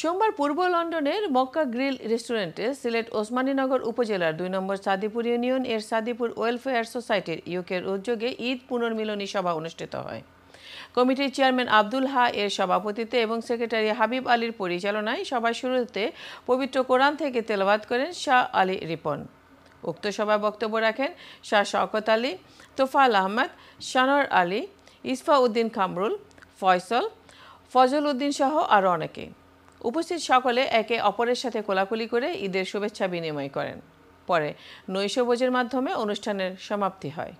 সোমবার পূর্ব লন্ডনের মক্কা গ্রিল রেস্টুরেন্টে সিলেট ওসমানীনগর উপজেলার দুই নম্বর সাদিপুর ইউনিয়ন এর সাদিপুর ওয়েলফেয়ার সোসাইটির ইউকের উদ্যোগে ঈদ পুনর্মিলনী সভা অনুষ্ঠিত হয় কমিটির চেয়ারম্যান আব্দুল হা এর সভাপতিত্বে এবং সেক্রেটারি হাবিব আলীর পরিচালনায় সভা শুরুতে পবিত্র কোরআন থেকে তেলাবাদ করেন শাহ আলী রিপন উক্ত সভায় বক্তব্য রাখেন শাহ শওকত আলী তোফাল আহমদ শানর আলী ইসফা উদ্দিন খামরুল ফয়সল ফজল উদ্দিন সহ আরও অনেকে উপস্থিত সকলে একে অপরের সাথে কোলাকুলি করে ঈদের শুভেচ্ছা বিনিময় করেন পরে নৈশভোজের মাধ্যমে অনুষ্ঠানের সমাপ্তি হয়